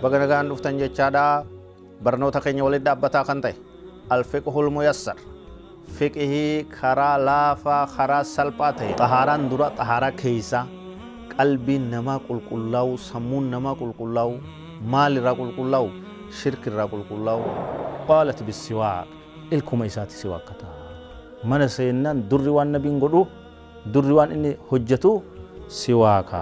baga nagaan dhuftan jechaadha barnoota keenya walit dhaabbataa kan ta'e alfiqhul muyassar fiqihii karaa laafaa karaa salphaa ta'e xahaaraan dura xahaaraa keeysa qalbiin namaa qulqullaa'u sammuun namaa qulqullaa'u maal irraa qulqullaa'u shirk irraa qulqullaa'u qaalat bisiwaaq ilkuma isaati siwaaqqa ta'a mana seennaan durri waan nabiin godhu durri waan inni hojjetu siwaaqa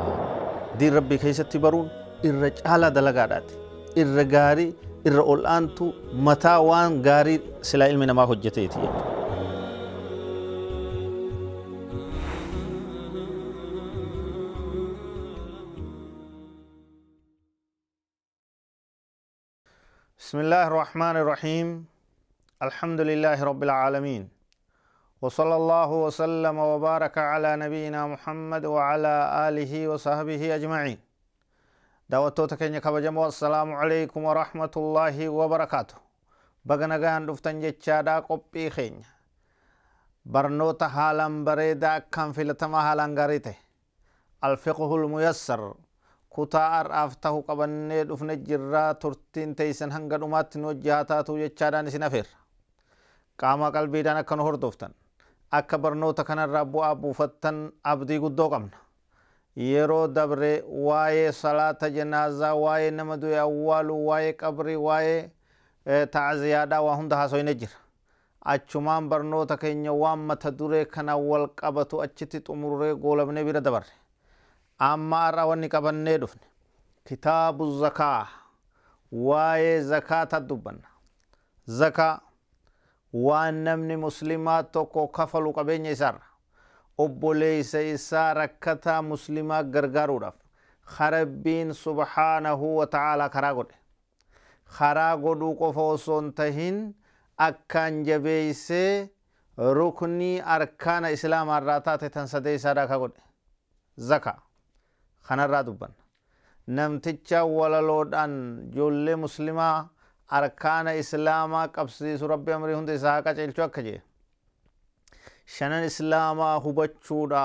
diin rabbii keessatti baruun irra caala dalagaadhaati irra gaarii irra ol aantu mataa waan gaarii silaa ilmi namaa hojjeteeti jechuudha. بسم الله الرحمن الرحيم الحمد لله رب العالمين وصلى الله وسلم وبارك على نبينا محمد وعلى آله وصحبه أجمعين daawwattoota keenya kabajamoo assalaamu alaikum warahmatullaahi wabarakaatu baga nagaan dhuftan jechaadha qophii keenya barnoota haalaan bareedaa akkaan filatamaa haalaan gaarii ta'e alfiqhul muyassar kutaa har'aaf tahu qabannee dhufne jirraa turtiin teeysan hanga dhumaatti nu wajji jechaadhaan isin afeerra qaama qalbiidhaan akka nu hordoftan akka barnoota kanarraa bu'aa buufattan abdii guddoo qabna yeroo dabre waa'ee salaata janaazaa waa'ee nama du'e awwaalu waa'ee qabri waa'ee ta'aziyaadhaa waa hunda haasoyne jira achumaan barnoota keenya waan mata duree kana wal qabatu achitti xumurree goolabnee bira dabarre amma har'a wanni qabannee dhufne kitaabu zakaa waa'ee zakaata dubbanna zakaa waan namni muslimaa tokko kafalu qabeenya isaarra obboleeysa isaa rakkataa muslimaa gargaaruudhaaf harabbiin subhaanahu wa ta'aalaa karaa godhe karaa godhuu qofa osoo hin tahin akkaan jabeeysee ruknii arkaana islaamaa taate tan sadeeysaadhaa ka godhe zaka kanarraa dubbanna namticha walaloodhaan ijoollee muslimaa arkaana islaamaa qabsiisu rabbi amrii hunda isaa haqa ceelchu akka jee shanan islaamaa hubachuudha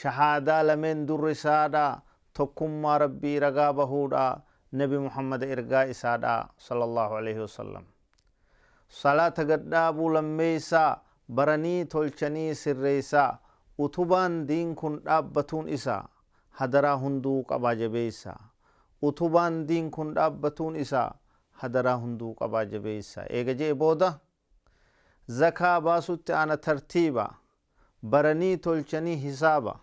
shahaadaa lameen durri isaadha tokkummaa rabbii ragaa bahuudha nabi muhammad ergaa isaadha sala allahu alaihi wasalam salaata gaddhaabuu lammeeysaa baranii tolchanii sirreeysaa utubaan diin kun dhaabbatuun isaa hadaraa hunduu qabaa jabeeysaa utubaan diin kun dhaabbatuun isaa hadaraa hunduu qabaa jabeeysaa eega jee booda zakaa baasutti ana tartiiba baranii tolchanii hisaaba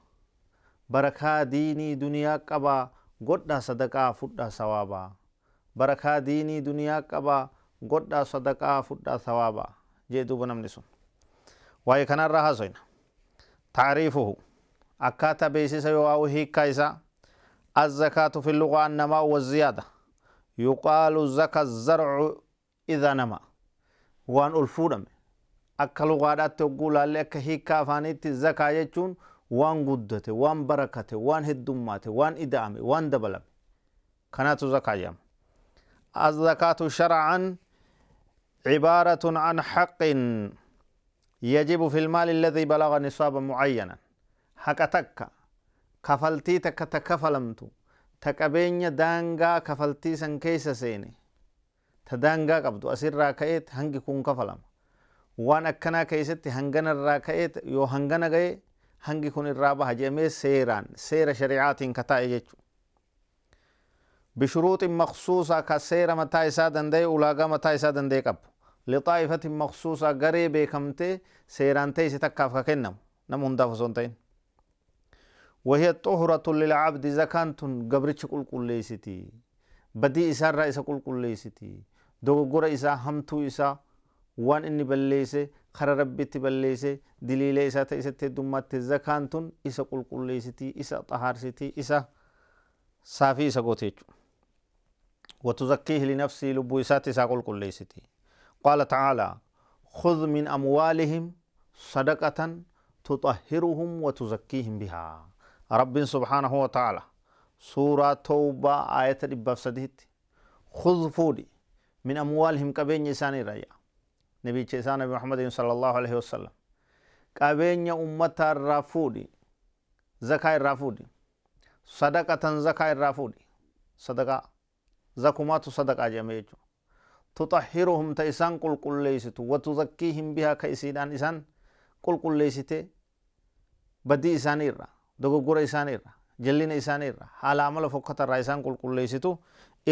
barakaa diinii duniyaa qabaa godhaa sadaqaa fudhaa sawaabaa barakaa diinii duniyaa qabaa godhaa sadaqaa fudhaa sawaabaa jee duuba namni sun waa'ee kanarraa haasoyna taariifuhu akkaataa beeksisa yoo waa'u hiikkaa isaa الزكاة في اللغة النماء والزيادة يقال زكى الزرع إذا نما وأن ألفو akka luqaadhaatti hogguu laallee akka hiikaa afaaniitti zakaa jechuun waan guddate waan barakate waan heddummaate waan ida'ame waan dabalame kanatu zakaa jedhama الزكاة شرعا عبارة عن حق يجب في المال الذي بلغ نصابا معينا حق تك كفلتي تك تكفلمت تكبين دانغا كفلتي سن كيس سيني تدانغا قبض أسر راكيت هنجي كون كفلم waan akkanaa keessatti irraa ka'e yoo hangana ga'e hangi kun irraa baha jedhamee seeraan seera shari'aatiin ka taa'e jechuudha. bishuruuxin maqsuusaa ka seera mataa isaa danda'e ulaagaa mataa isaa danda'e qabu. lixaa'ifatin maqsuusaa garee beekamtee seeraan teessee takkaaf ka kennamu nama hundaaf osoo hin ta'in. وهي الطهرة للعبد زكاة قبرتش قل قل ليستي بدي إسارة إسا قل قل ليستي isaa. waan inni balleeyse kara rabbitti balleeyse diliilee isaa ta'e isatti heddummaatti zakaan tun isa qulqulleessitii isa xahaarsitii isa saafii isa goote jechuudha وتزكيه لنفسه لبويسات ساقل كليستي قال تعالى خذ من أموالهم صدقة تطهرهم وتزكيهم بها رب سبحانه وتعالى سورة توبة آية الإباب سديت خذ فودي من أموالهم كبين يساني رأيه nabicha isaa nabi muhammadin sallallahu alaihi wasallam qabeenya ummata irraa fuudi zakaa irraa fuudhi sadaqatan zakaa irraa fuudi sadaqaa zakumaatu sadaqaa jedhame jechuudha tuxahhiruhum ta isaan qulqulleeysitu watuzakkiihim bihaa ka isiidhaan isaan qulqulleeysite badii isaanii irra dogoggora isaanii irra jallina isaanii irra haala amala fokkata irraa isaan qulqulleeysitu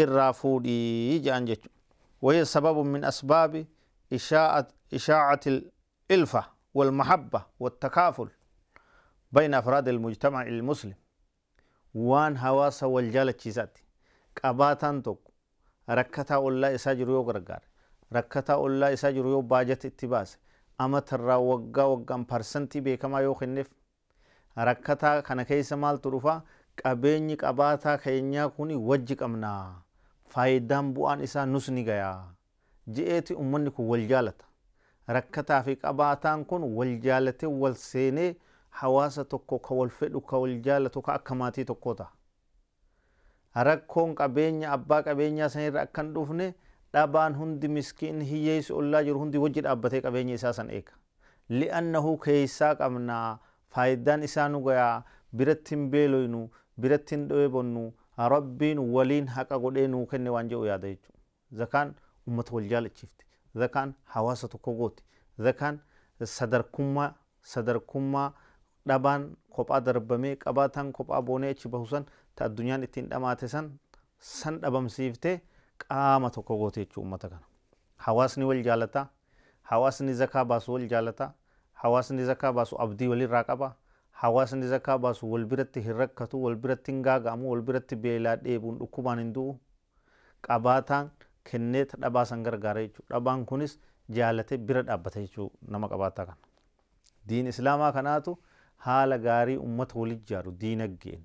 irraa fuudhii jedhan jechuudha wayya sababu min asbaabi ishaacaa ilfa walmahaaba wata bain bainaaf raad ilma waan hawaasa waljaalachiisati qabaataan tokko rakkataa ollaa isaa jiru yoo gargara rakkataa ollaa isaa jiru yoo baajate itti baase amantarraa waggaa waggaan parsantii beekamaa yoo kenneef rakkataa kana keessa maaltu dhufa qabeenyi qabaata keenyaa kuni wajji kabnaa faayidaan bu'aan isaa nus ni je'eeti ummanni kun wal jaalata. Rakkataa fi qabaataan kun wal jaalatee wal seenee hawaasa tokko ka wal fedhu ka wal jaalatu ka akka maatii tokkoo Rakkoon qabeenya abbaa qabeenyaa sanirra akkan hin dhufne dhabaan hundi miskiin hiyyeessi ollaa jiru hundi wajji dhaabbatee qabeenya isaa san eega. Li'annahu keeysaa qabnaa faayidaan isaa nu gayaa biratti hin beeloynu biratti hin waliin haqa godhee nuu kenne waan jedhu yaada jechuudha. Zakaan ummata wal jaalachifte ذا كان حواسة كوغوت ذا كان صدر كما صدر كما دبان قبعة دربمي قباتان قبعة بوني اچ بحسن تا الدنيا اتين دماتي سن سن دبم سيفته قامة كوغوت اچ امتا كان حواسني والجالتا حواسني زكاة باسو والجالتا حواسني زكاة باسو عبدي ولي راقبا حواسني زكاة باسو والبرت هرقتو والبرت انغاقامو والبرت بيلا ديبون اكوبان اندو قباتان kenneeta dhabaa san gargaara jechuudha. Dhabaan kunis jaalatee bira dhaabbata jechuu nama qabaata kana. Diin Islaamaa kanaatu haala gaarii uummata waliin ijaaru diinaggeen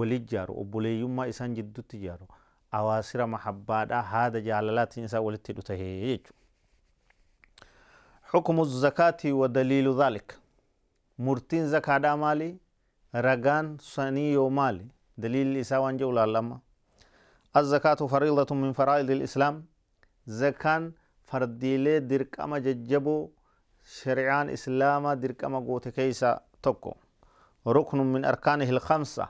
waliin ijaaru obboleeyyummaa isaan jidduutti ijaaru hawaasira mahabbaadhaa haada jaalalaatiin isaa walitti hidhu tahee jechuudha. Xukumu zakaatii wa daliilu dhaalik. Murtiin zakaadhaa maali? Ragaan sanii yoo maali? Daliilli isaa waan jiru laallama. الزكاة فريضة من فرائض الإسلام زكان درك أما ججبو شريعان إسلام درقما قوت كيسا توكو ركن من أركانه الخمسة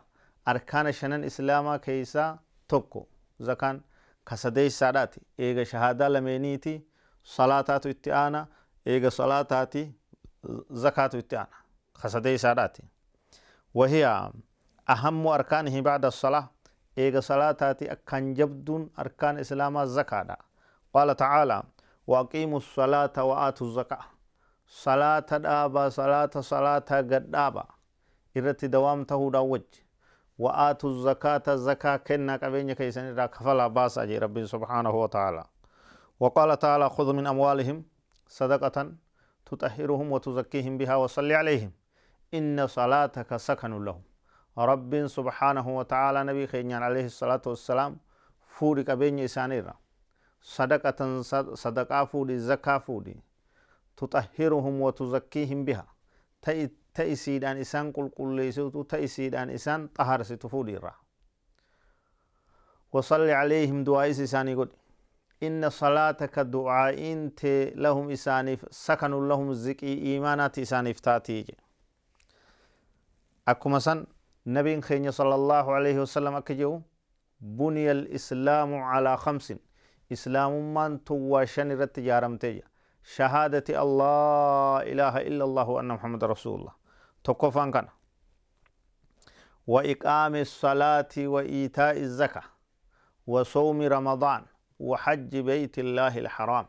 أركان شنن إسلام كيسا توكو زكاة كسديس ساداتي إيغا شهادة لمينيتي صلاتاتو اتعانا إيغا صلاتاتي زكاة اتعانا كسدي ساداتي وهي أهم أركانه بعد الصلاة إيغا صلاة تاتي أكان جبدون أركان إسلاما زكاة قال تعالى وأقيموا الصلاة وآتوا الزكاة صلاة دابا صلاة صلاة قدابا دابا إرتي دوام تهو داوج وآتوا الزكاة زكاة كنا كبين كيسان إذا كفلا باسا جي ربي سبحانه وتعالى وقال تعالى خذ من أموالهم صدقة تطهرهم وتزكيهم بها وصلي عليهم إن صلاتك سكن لهم rabbiin subhaanahu wa ta'aalaa nabii keenyaan alayhi salaatu wassalaam fuudhi qabeenya isaaniirra sadaqatan sadaqaa fuudhi zakaa fuudhi tuxahhiruhum wa tuzakkiihim biha ta isiidhaan isaan qulqulleessitu ta isiidhaan isaan xaharsitu fuudhiirra وصل عليهم دعائي سيساني قد إن صلاتك دعائين تي لهم إسانيف سكن لهم الزكي إيمانات إسانيف تاتيج أكما سن نبي خيني صلى الله عليه وسلم أكجو بني الإسلام على خمس إسلام من تواشن رت جارمتي شهادة الله إله إلا الله أن محمد رسول الله تقفان كان وإقام الصلاة وإيتاء الزكاة وصوم رمضان وحج بيت الله الحرام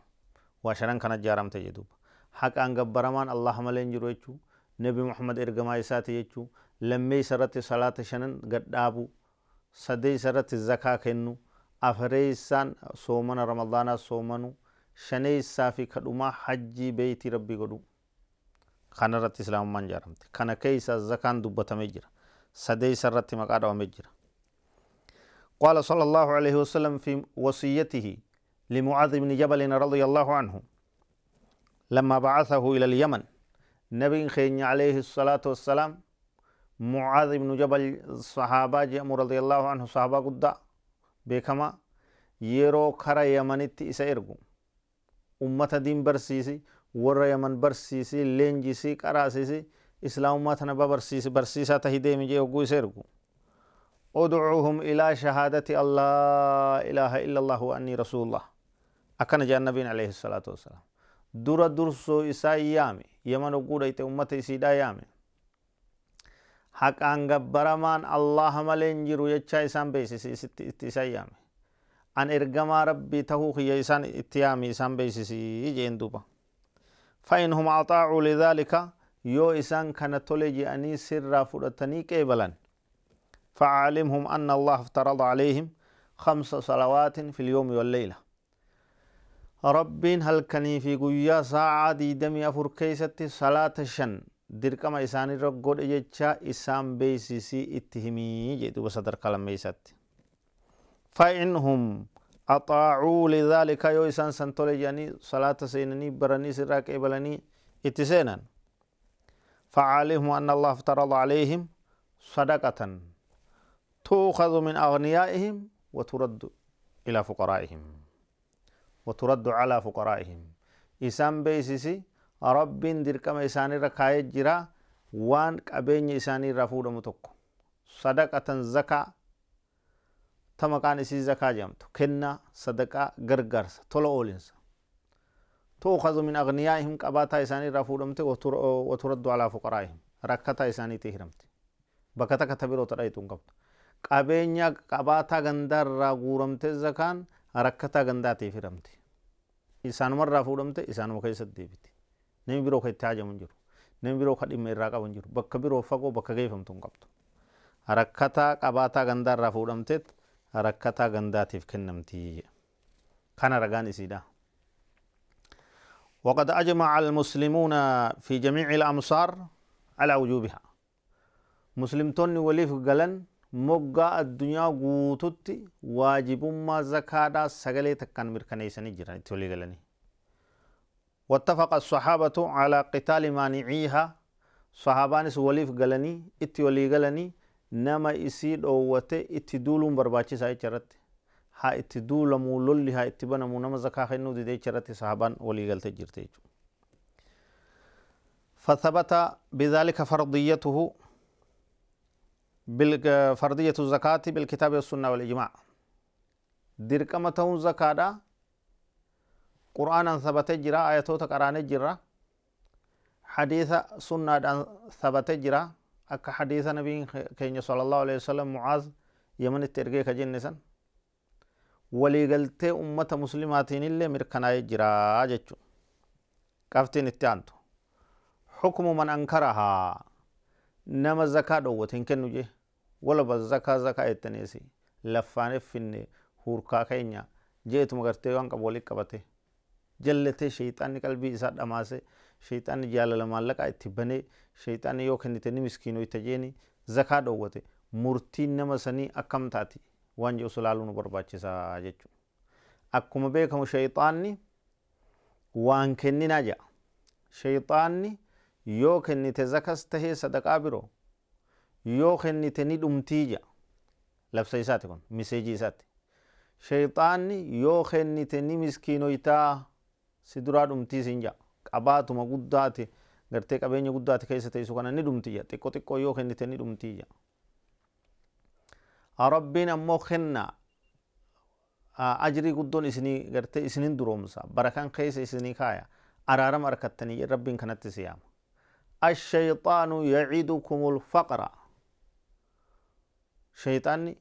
وشنان كان جارمتي جدوب حق أن قبرمان اللهم ملين جرو نبي محمد إرقما يساتي يجو lammee isa irratti salaata shanan gad dhaabuu sadee isa irratti zakaa kennu afaree isaan soomana ramadaanaa soomanuu shanee isaa fi kadhumaa hajjii beeytii rabbii godhu kana irratti islaamummaan jaaramte kana keeysaa zakaan dubbatamee jira sadee isa irratti maqaa dhawamee jira قال صلى الله عليه وسلم في وصيته لمعاذ بن جبل رضي الله عنه لما بعثه إلى اليمن نبي خير عليه الصلاة والسلام معاذ بن جبل صحابة جمو رضي الله عنه صحابة قد بكما يرو خرا يمنت إسا إرقو أمة دين برسيسي ور يمن برسيسي لينجيسي قراسيسي إسلام ما تنبا برسيسي برسيسا تهدي مجي وقو إسا إرقو ادعوهم إلى شهادة الله إله إلا الله وأني رسول الله أكن جاء النبي عليه الصلاة والسلام دور درسو إسا يامي يمن وقود أمة إسيدا يامي حقان غبرمان الله ملين جرو يچا اسان بيسيس ان ارغما ربي تهو خي اتيامي اسان بيسيس يجين دوبا فإنهم أطاعوا لذلك يو إسان كان تولجي أني سر فرطني كيبلا فعالمهم أن الله افترض عليهم خمس صلوات في اليوم والليلة ربين هل كني في قويا ساعة دي دمي أفر صلاة شن dirqama isaanii irra godhe jecha isaan beeysisii itti himii jedhuba sadarkaa lammeeysatti fa'inhum axaacuu lidaalika yoo isaan san tole jedhanii salaata seenanii baranii sirraa qeebalanii itti seenan فعليهم أن الله افترض عليهم صدقة تؤخذ من أغنيائهم وترد إلى فقرائهم وترد على فقرائهم إسان بيسيسي rabbiin dirqama isaanii irra kaa'ee jira waan qabeenya isaanii irraa fuudhamu tokko sadaqatan zakaa ta maqaan isii zakaa jedhamtu kennaa sadaqaa gargaarsa tola oolinsa tuukazu min agniyaa'ihim qabaataa isaanii irraa fuudhamte waturaddu alaa fuqaraa'ihim rakkataa isaaniitti hiramte bakka takka ta biroota dhayitu hin qabdu qabeenya qabaataa gandaa irraa guuramte zakaan rakkataa gandaatiif hiramte isaanuma irraa fuudhamte isaanuma keessatti deebite Nami biroo kan itti hajamu hin jiru. Nami biroo kan dhimma irraa qabu hin jiru. Bakka biroo fagoo bakka geeffamtu hin qabdu. Rakkataa qabaataa gandaa irraa fuudhamteet rakkataa gandaatiif kennamti. Kana ragaan isiidha. وقد أجمع المسلمون في جميع الأمصار على وجوبها مسلمتون وليف قلن moggaa addunyaa guututti waajibummaa zakaadhaa sagalee takkaan mirkaneessanii jiran itti walii galanii. واتفق الصحابة على قتال مانعيها صحابان وليف قلني اتي ولي قلني نما اسيد اووته اتي دولم برباچي ساي چرت ها اتي دولم ولل ها اتي مو نما زكا خنو دي چرت صحابان ولي قلت جرتي فثبت بذلك فرضيته بالفرضية الزكاة بالكتاب والسنة والإجماع درقمته زكاة qur'aanaan sabatee jira ayatoota qaraanee jirra hadiisa sunnaadhaan sabatee jira akka hadiisa nabiin keenya sallallahu alaihi wasallam mucaaz yamanitti ergee ka jenne san waliigaltee ummata muslimaatiin illee mirkanaa'ee jira jechuudha qabtiin itti aantu hukumu man ankarahaa nama zakaa dhowwate hin kennu jee walaba zakaa zakaa eettaneesi finne hurkaa keenya jeetu magartee waan qabu walitti qabate jallatee shayxaanni qalbii isaa dhamaase shayxaanni jaalala maallaqaa itti banee shayxaanni yoo kennite ni miskiino itti jeeni zakaa dhoowwate murtiin nama sanii akkam taati waan jedhu sulaaluu nu barbaachisaa jechuudha. Akkuma beekamu shayxaanni waan kenninaa ja'a. Shayxaanni yoo kennite zakas tahee sadaqaa biroo yoo kennite ni dhumtii ja'a. Labsa isaati kun miseejii isaati. Shayxaanni yoo kennite ni itaa. si duraa dhumtii siin jaa qabaatuma guddaati gartee qabeenya guddaati keessa teessu kana ni dhumti jaa xiqqoo xiqqoo yoo kennite ni dhumtii jaa. Rabbiin ammoo kenna ajrii guddoon isinii gartee isinin duroomsa barakan keessa isinii kaaya araarama arkattanii rabbiin kanatti siyaama. الشيطان يعدكم الفقر شيطان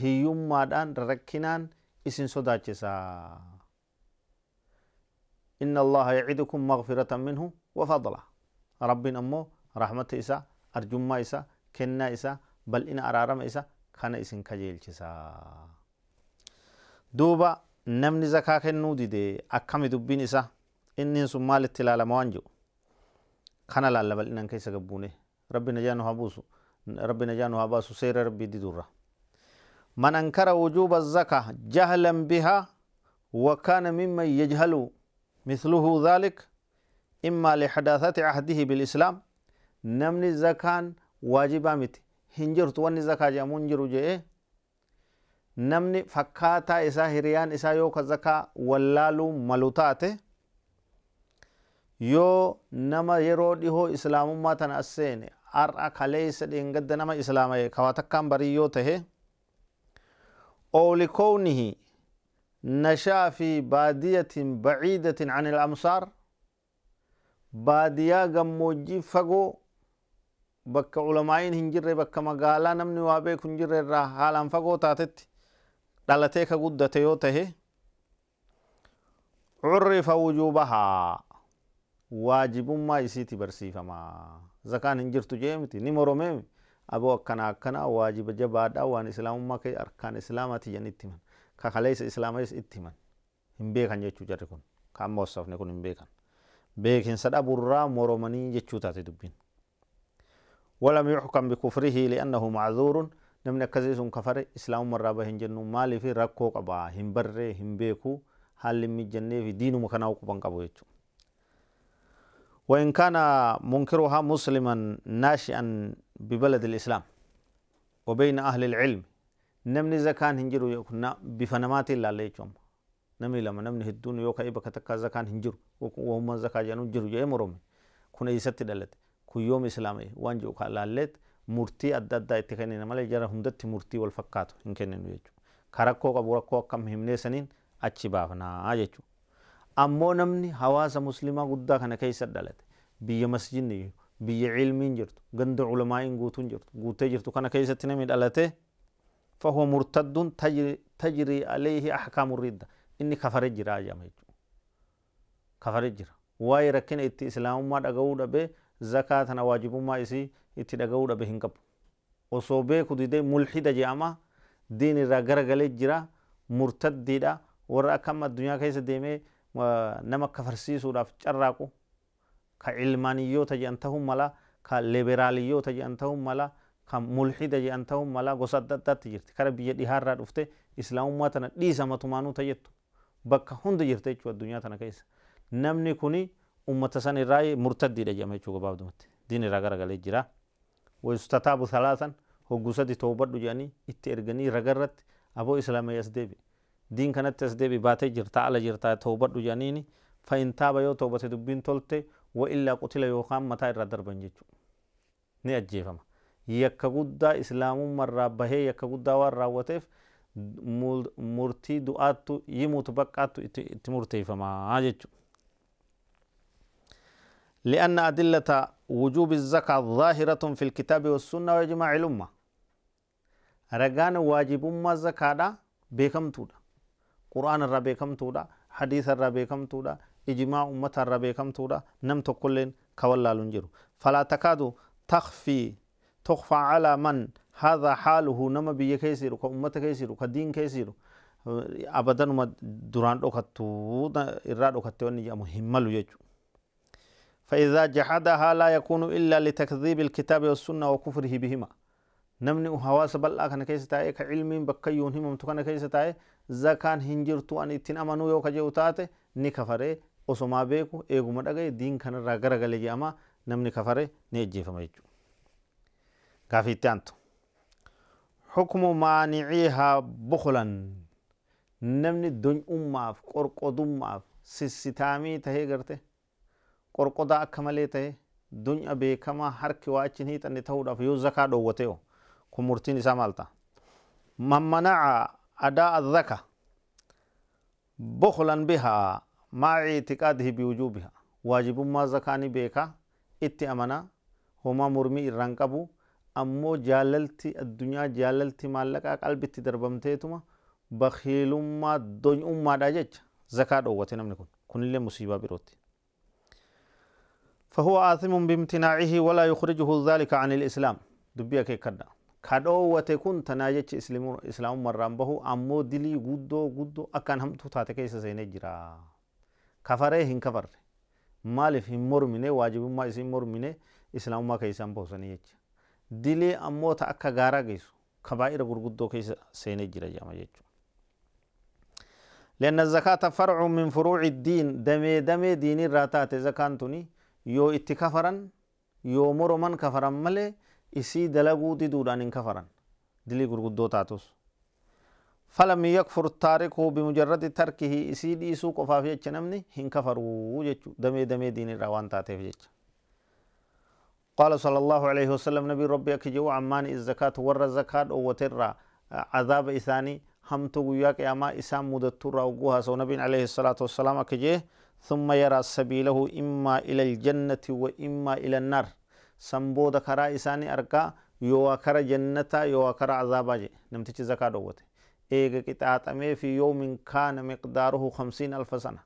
هيوم مادان ركنان اسن صداچسا إن الله يعدكم مغفرة منه وفضلا ربنا أمو رحمة إسا أرجمة إسا كنا إسا بل إن أرارم إسا كان إسن كجيل جسا دوبا نمن زكاة كنو دي أكام دبين إسا إنين سمال التلال موانجو كان لالا بل إنن كيسا قبوني ربنا جانو هابوسو ربنا جانو هاباسو سير ربي دي دورة من أنكر وجوب الزكاة جهلا بها وكان ممن يجهلو مثله ذلك إما لحداثة عهده بالإسلام نمني زكان واجبا متي هنجرت واني زكاة جامون جرو jee namni fakkaataa isaa hiriyaan isaa yoo ka zakaa wallaaluu malu taate yoo nama yeroo dhihoo islaamummaa tana as seene har'a kaleessa dheengadda nama islaamaye kawatakkaan barii yoo tahe ooli koownihi نشا في بادية بعيدة عن الأمصار باديا قموجي فقو بك علماء هنجر بك مقالا نمني وابيك هنجر الرحالة فقو تاتت لالتيك قد تيوته عرف وجوبها واجب ما يسيتي برسيفة ما زكان هنجر تجيمتي نمرو ميمي أبو أكنا أكنا واجب جبادا وان إسلام ما كي أركان إسلامتي جنتي من kakaleessa islaamayis itti himan hin beekan jechuu jarri kun ka amma wassaafne kun hin beekan beekinsa dhaburraa moromanii jechuu taate dubbiin ولم يحكم بكفره لأنه معذور نمن كزيس كفر إسلام مرة بهن جنو مالي في ركو قبا هم بر هم بيكو حال من في دين مكانا وقبان وإن كان منكرها مسلما ناشئا ببلد الإسلام وبين أهل العلم namni zakaan hin jiru yookaan bifa namaatiin ilaalle jechuudha. Namni lama namni hedduun yoo ka'e bakka takkaa zakaan hin jiru wahummaan zakaa jedhamu jiru jedhee morome kun eessatti dhalate kun yoom islaamee waan jiru kan ilaalleet murtii adda addaa itti kennina malee jara hundatti murtii wal fakkaatu hin kenninu jechuudha. Ka rakkoo qabu rakkoo akkam himnee saniin achi baafnaa jechuudha. Ammoo namni hawaasa musliimaa guddaa kana keessa dhalate biyya masjidni biyya cilmiin jirtu ganda hin guutuun jirtu guutee jirtu kana keessatti namni dhalatee. fahuwa faho tajri tajirri aleehi ahkamurridha inni kafaree jira waa'ee rakkina itti islaamummaa dhaga'uu dhabe zakaa sana waajibummaas itti dhaga'uu dhabe hin qabu osoobee kudidee mulxiidha je'ama diiniirraa garagale jira murtaddiidha warra akka amma addunyaa keessa deemee nama kafarsiisuudhaaf carraaqu ka ilmaaniyyoota jedhan ta'uu mala ka liberaaliyyoota jedhan ta'uu mala. kan mulhida jedhan ta'uun malaa gosa adda addaatti jirti kara biyya dhihaarraa dhufte islaamummaa tana dhiisa matumaanuu tajettu bakka hunda jirta jechuu addunyaa tana keessa namni kuni ummata san irraa murtaddiidha jedhama jechuu gabaabdumatti diin irraa garagalee jira wayustataabu salaasan hogguu sadi toobadhu jedhanii itti erganii ragarratti aboo islaamii as deebi diin kanatti as deebi baatee jirta ala jirta toobadhu jedhaniini fa'in taaba yoo toobate dubbiin tolte wa illaa qutila yookaan mataa irraa darban jechuudha ni ajjeefama. yakka guddaa islaamummarraa bahee yakka guddaa waan raawwateef murtii du'aattu himuutu baqqaattu itti murteeffamaa jechuudha. لأن أدلة وجوب الزكاة ظاهرة في الكتاب والسنة وإجماع الأمة رجان واجب ما زكاة بكم تودا قرآن الرب كم تودا حديث الرب كم تودا إجماع أمة الرب كم تودا نم تقولين كولا لنجرو فلا تكاد تخفي تخفى على من هذا حاله نما بيا كيسيرو كأمة كيسيرو كدين كيسيرو أبدا ما دوران أكتو إراد أكتو أن مهمة لجو فإذا جحدها لا يكون إلا لتكذيب الكتاب والسنة وكفره بهما نمني هواس بل أكن كيس تاي كعلم بكيون هم متكن كيس تاي زكان هنجرتو أن إتن أمنو يو كجوتات نكفره أسما بيكو إيغو مدقى دين كان راغرغ لجي أما نمني كفره نيجي فميجو قافيتي أنت حكم مانعيها بخلا نمني دون أماف قرقود أماف سيستامي تهي قرته qorqodaa akka malee ta'e dunya beekamaa harki waa achiin hiixanne ta'uudhaaf yoo zakaa dhoowwate kun murtiin isaa maal ta'a. Mammanaca adaa adhaka boklan bihaa maa itiqaadihi biwujuu biha waajibummaa zakaa ni beekaa itti amanaa homaa murmii irraan qabu ammoo jaalalti addunyaa jaalalti maallaqaa qalbitti darbamteetuma bakiilummaa donyummaadha jecha zakaa dhoowwate namni kun kunillee musiibaa birootti. فهو آثم بامتناعه ولا يخرجه ذلك عن الإسلام دبيا كي كدا كدو وتكون تناجج إسلام إسلام مرام به أمو دلي غدو غدو أكن هم تو تاتك إيسا سيني جرا كفره هن كفر مالف هم مرمينه واجب ما إسلام مرميني إسلام ما كيسان بوسني يجي diilee ammooota akka gaara geessu kabaa'ira gurguddoo keessa seenii jira jechuudha. leenna zakkaata farcum hin furuu ciddiin damee damee diinii irraa taate zakkaattuni yoo itti kafaran yoo man kafaran malee isii dalaguu dalaguutiduudhaan hin kafaran diilee gurguddoo taatus fala miyya furtuu taarikii hubi mijaradii tarkii isii dhiisuu qofaaf jecha namni hin kafaru jechuudha damee damee diinii irraa waan taateef jecha. قال صلى الله عليه وسلم نبي ربي أكجو عمان الزكاة ور الزكاة وتر عذاب إثاني همت وياك يا ما إسام مدت وقوها سو نبي عليه الصلاة والسلام أكجي ثم يرى سبيله إما إلى الجنة وإما إلى النار سنبود كرا إساني أركا يو أكرا جنة يو أكرا عذابا جي نمتش زكاة دوته إيغا كتاتمي في يوم كان مقداره خمسين ألف سنة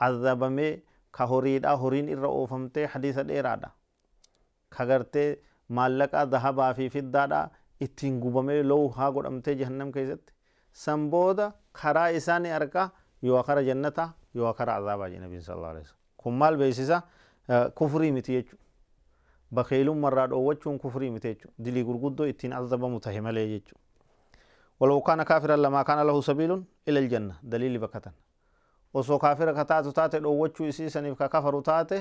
عذاب عذابمي كهوريدا هورين إرى أوفمتي حديث الإرادة kagartee maallaqaa dahabaa fi fiddaadhaa ittiin gubamee lo'u haa godhamtee jahannam keessatti san booda karaa isaan argaa yoo kara jannataa yoo kara azaabaa jedhe nabiin sallallahu alaihi wasallam kun maal beeksisa kufrii miti jechuudha bakeelummarraa dhoowwachuun kufrii miti jechuudha dilii gurguddoo ittiin azabamu tahe malee jechuudha ولو كان كافرا لما كان له سبيل الى الجنه دليل بكتن وسو كافر كتاتو تاتي دووچو اسي سنيف كفرو تاتي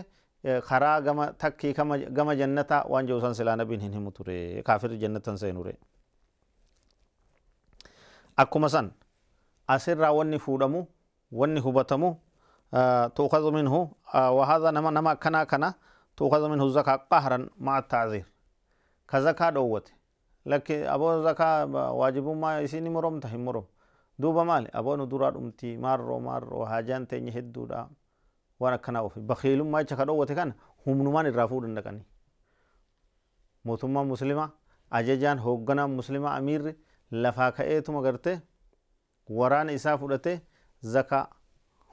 karaa gama takkii gama jannataa waan jedhu san silaa nabiin hin himu ture kaafirri jannatan seenu re akkuma san asirraa wanni fuudhamu wanni hubatamu tuukazu minhu wahada nama nama akkanaa kana tuukazu minhu zakaa qahran ma'a taazir ka zakaa dhoowwate lakki aboo zakaa waajibummaa isin moromta hin morom duuba maali aboonu duraa dhumtii maarroo maarroo hajaan teenya hedduudha waan akkanaa ofi bakiilummaa jecha kan dhoowwate kana humnumaan irraa fuudhan dhaqanii mootummaan musliimaa ajajaan hoogganaan musliimaa amiirri lafaa ka'eetuma garte waraana isaa fudhate zakaa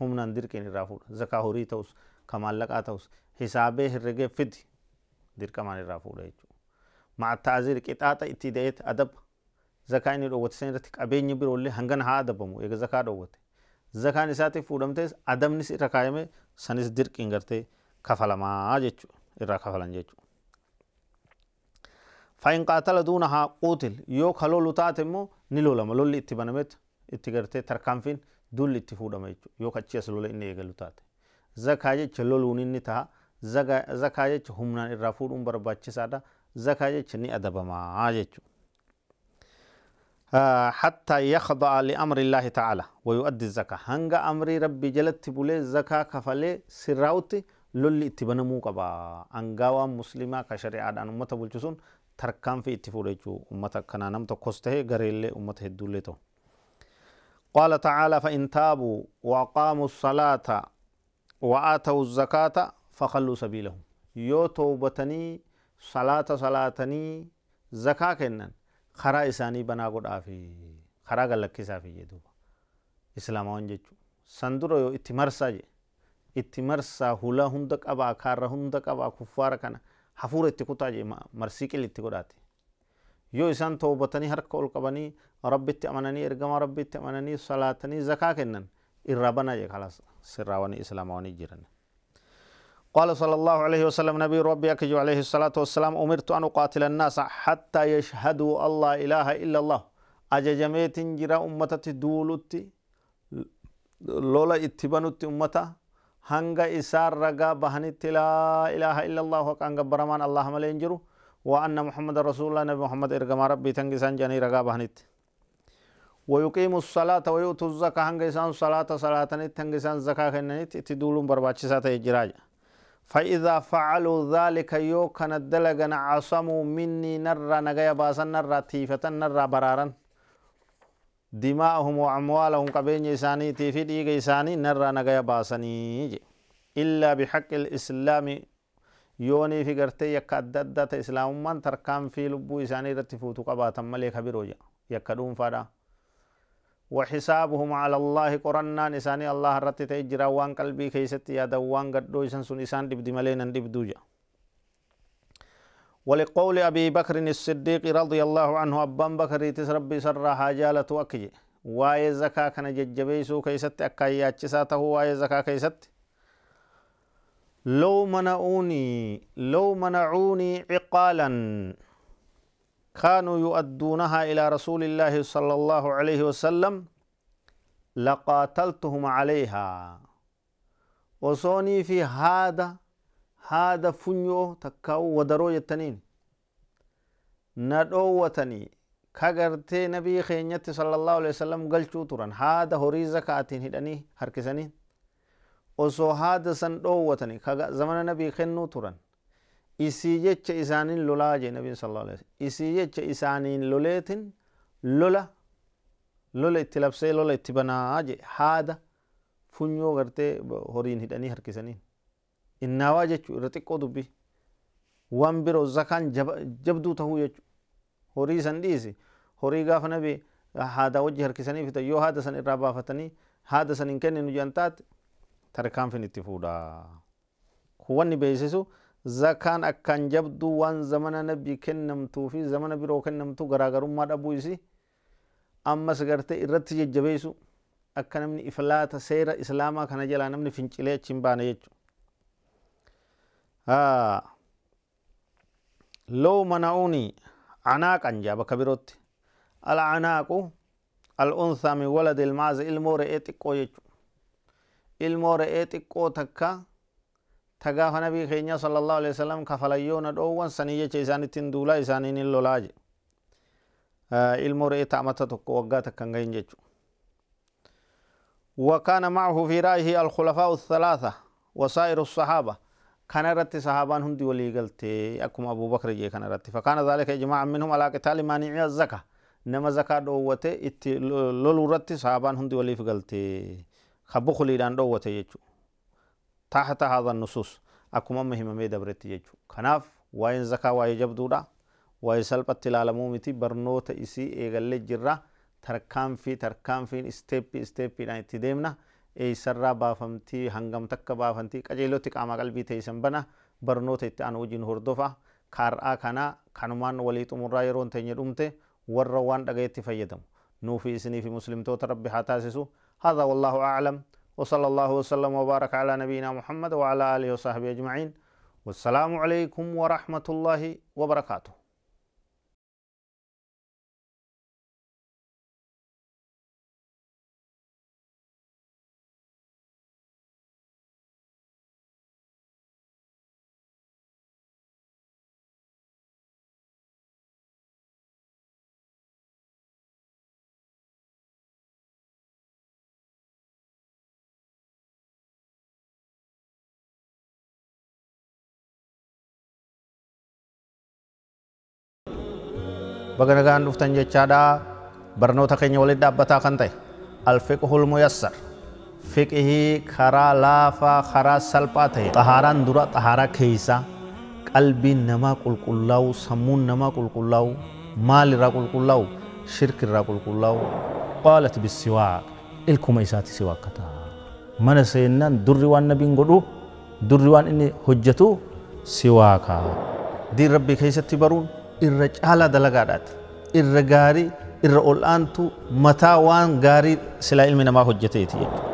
humnaan dirqiin irraa fuudha zakaa horii ta'us ka maallaqaa ta'us hisaabee herregee fidi dirqamaan irraa fuudha jechuudha ma'a ta'azir qixaaxa itti da'eet adab zakaa inni dhoowwate san irratti qabeenyi biroollee hangana haa adabamu eega zakaa dhoowwate zakaan isaatiif fuudhamtees adabnis irra kaayamee sanis dirqiin gartee kafalamaa jechu irraa kafalan jechu fa'in qaatala duuna haa quutil yoo ka lolu taate immoo ni lolama lolli itti banamet itti gartee tarkaanfiin duulli itti fuudhama jechu yoo kachi as lola inni eegalu taate zakaa jecha loluun inni taha zakaa jecha humnaan irraa fuudhuun barbaachisaadha zakaa jecha ni adabamaa jechuudha آه، حتى يخضع لأمر الله تعالى ويؤدي الزكاة هنگا أمر ربي جلت بولي زكاة كفالي سراوتي للي اتبنمو قبا أنقاوا مسلمة كشريعة أمتا بلجسون تركان في جو أمتا كنا نمتا قسته غريل أمة هدولتو قال تعالى فإن تابوا وقاموا الصلاة وآتوا الزكاة فخلوا سبيلهم يو توبتني صلاة صلاتني زكاة كنن karaa isaanii banaa godhaafi karaa gallakkisaafii jedhuuba islaamaawwan jechuun san dura yoo itti marsaa jedhe itti marsaa hulaa hunda qabaa kaarra hunda qabaa kuffaara kana hafuura itti kutaa jedhe marsii qillitti godhaate yoo isaan toobatanii harka ol qabanii rabbitti amananii ergamaa rabbitti amananii salaatanii zakaa kennan irraa banaa jedhe kalaas sirraawwan islaamaawwan jiran قال صلى الله عليه وسلم نبي ربي أكجو عليه الصلاة والسلام أمرت أن أقاتل الناس حتى يشهدوا الله إله إلا الله أجا أججميت جرى أمتة دولت لولا اتبنت أمتة هنگا إسار رقا بهنت لا إله إلا الله وكأنك برمان اللهم لينجروا وأن محمد رسول الله نبي محمد إرغم ربي تنجسان جاني رقا بهنت ويقيم الصلاة ويؤتو الزكاة هنگا إسان صلاة صلاة نت هنگا إسان زكاة نت اتدولون برباتشسات يجراجا فإذا فعلوا ذلك يوكن الدلغن عصموا مني نرى نغيا باسا نرى تيفة نرى برارا دماءهم وأموالهم قبين يساني تيفي ديغ يساني نرى نغيا باسني إلا بحق الإسلام يوني في قرتي يكا ددت إسلام من تركان في لبو يساني رتفوتو قباتا مليك بروجا يكا دون فارا وحسابهم على الله قرنا نساني الله رت تجرا وان قلبي كيست يا دوان قدو إسان سن إسان دب دملين دب دوجا ولقول أبي بكر الصديق رضي الله عنه ابا بكر تسرب سر حاجالة وكي واي زكا كان ججبيسو كيست أكايا تشاته واي زكا كيست لو منعوني لو منعوني عقالا كانوا يؤدونها إلى رسول الله صلى الله عليه وسلم لقاتلتهم عليها وصوني في هذا هذا فنيو تكاو ودرو يتنين ندو وتني كغرتي نبي خينيت صلى الله عليه وسلم قل تران هذا هوري زكاتين هداني هركسانين وصو هذا سن دو وتني كغ زمن نبي خنو تران isii jecha isaanin lolaa jee nabiin sallallahu alaihi wasallam isii jecha isaaniin loleetin lola lola itti labsee lola itti banaa jee haada funyoo gartee horiin hidhanii harkisaniin innaawaa jechuu irra xiqqoo dubbii waan biroo zakaan jabduu tahuu jechuu horii san dhiisi horii gaafa nabi haada wajji harkisanii fitan yoo haada san irraa baafatanii haada san hin kenninu jedhan taate tarkaanfin itti fuudhaa kun beeksisu zakaan akkaan jabduu waan zamana nabii kennamtuu fi zamana biroo kennamtuu garaagarummaa dhabuu isi ammas gartee irratti jajjabeesu akka namni iflaata seera islaamaa kana jalaa namni fincilee achi hin baane jechuudha. Loo mana'uuni anaaqan jaa bakka birootti. Al-anaaqu al-unsaa min walad ilmaaza ilmoo re'ee xiqqoo jechuudha. Ilmoo re'ee xiqqoo takka تقاف نبي خينيا صلى الله عليه وسلم كفليون دوان سنية جيسان تندولا إسانين اللولاج المرئي تعمت تقو وقاتك كنغين جيجو وكان معه في رأيه الخلفاء الثلاثة وسائر الصحابة كان رتي صحابان هندي ولي قلتي أكم أبو بكر جي كان رتي فكان ذلك إجماعا منهم على قتال مانعي الزكاة نما زكاة دووته لولو رتي صحابان هندي ولي فقلتي خبخ ليدان دووته يجو تحت هذا النصوص أكما مهمة ميدا بريت يجو كناف وين زكاة وين جبدو دا وين سلبت العالمو متي برنوت إسي إيغالي جرّا تركام في تركام في استيبي استيبي نايت تديمنا اي سرّا بافمتي هنغم تك بافمتي قجيلو تقاما قلبي تيسن بنا برنوت اتعان وجين هردوفا كارآ كانا كانمان وليت أمرا يرون تنجر أمتي ورّوان دقيت فيدم نوفي إسني في مسلم توت ربي حتاسسو هذا والله أعلم وصلى الله وسلم وبارك على نبينا محمد وعلى آله وصحبه أجمعين والسلام عليكم ورحمة الله وبركاته bakka nagaan dhuftan jechaadha barnoota keenya walitti dhaabbataa kan ta'e alfiqhul muyassar fiqhii karaa laafaa karaa salphaa ta'e xahaaraan dura xahaaraa keeysa qalbiin namaa qulqullaa'u sammuun namaa qulqullaa'u maal irraa qulqullaa'u shirki irraa qulqullaa'u qaalat bisiwaaq ilkuma isaati siwaaq kataa mana seennaan durri waan nabiin godhu durri waan inni hojjetu siwaaqa diin rabbii keessatti baruun irra caala dalagaadhaati irra gaarii irra ol aantu mataa waan gaarii silaa ilmi namaa hojjeteeti jechuudha.